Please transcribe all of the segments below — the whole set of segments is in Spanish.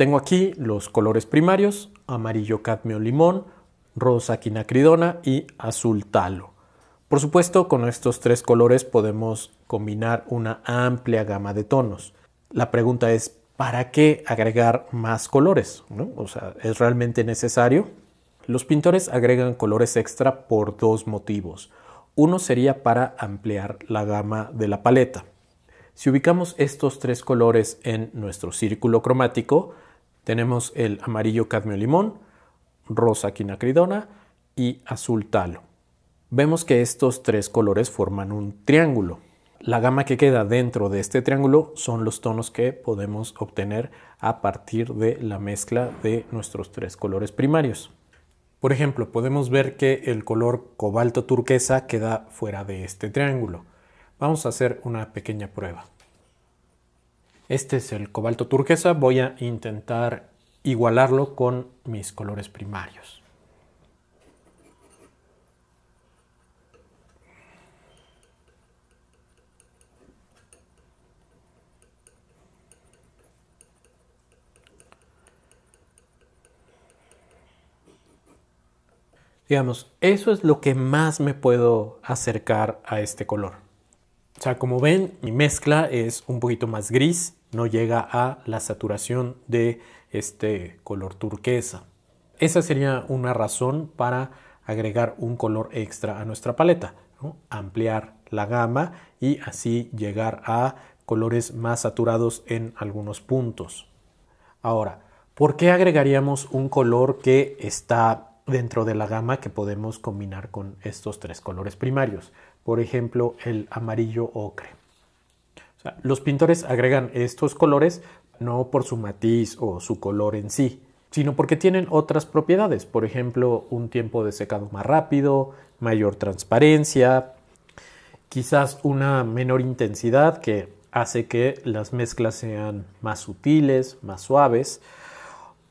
Tengo aquí los colores primarios, amarillo cadmio limón, rosa quinacridona y azul talo. Por supuesto, con estos tres colores podemos combinar una amplia gama de tonos. La pregunta es, ¿para qué agregar más colores? sea, ¿es realmente necesario? Los pintores agregan colores extra por dos motivos. Uno sería para ampliar la gama de la paleta. Si ubicamos estos tres colores en nuestro círculo cromático, tenemos el amarillo cadmio limón, rosa quinacridona y azul talo. Vemos que estos tres colores forman un triángulo. La gama que queda dentro de este triángulo son los tonos que podemos obtener a partir de la mezcla de nuestros tres colores primarios. Por ejemplo, podemos ver que el color cobalto turquesa queda fuera de este triángulo. Vamos a hacer una pequeña prueba. Este es el cobalto turquesa, voy a intentar igualarlo con mis colores primarios. Digamos, eso es lo que más me puedo acercar a este color. O sea, como ven, mi mezcla es un poquito más gris, no llega a la saturación de este color turquesa. Esa sería una razón para agregar un color extra a nuestra paleta, ampliar la gama y así llegar a colores más saturados en algunos puntos. Ahora, ¿por qué agregaríamos un color que está dentro de la gama que podemos combinar con estos tres colores primarios? Por ejemplo, el amarillo ocre los pintores agregan estos colores no por su matiz o su color en sí, sino porque tienen otras propiedades, por ejemplo, un tiempo de secado más rápido, mayor transparencia, quizás una menor intensidad que hace que las mezclas sean más sutiles, más suaves,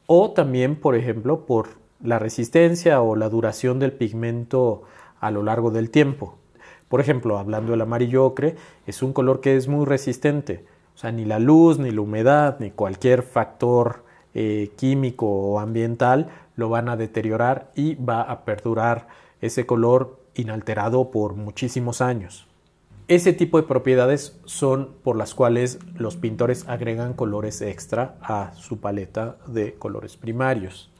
o también, por ejemplo, por la resistencia o la duración del pigmento a lo largo del tiempo. Por ejemplo, hablando del amarillo ocre, es un color que es muy resistente. O sea, ni la luz, ni la humedad, ni cualquier factor eh, químico o ambiental lo van a deteriorar y va a perdurar ese color inalterado por muchísimos años. Ese tipo de propiedades son por las cuales los pintores agregan colores extra a su paleta de colores primarios.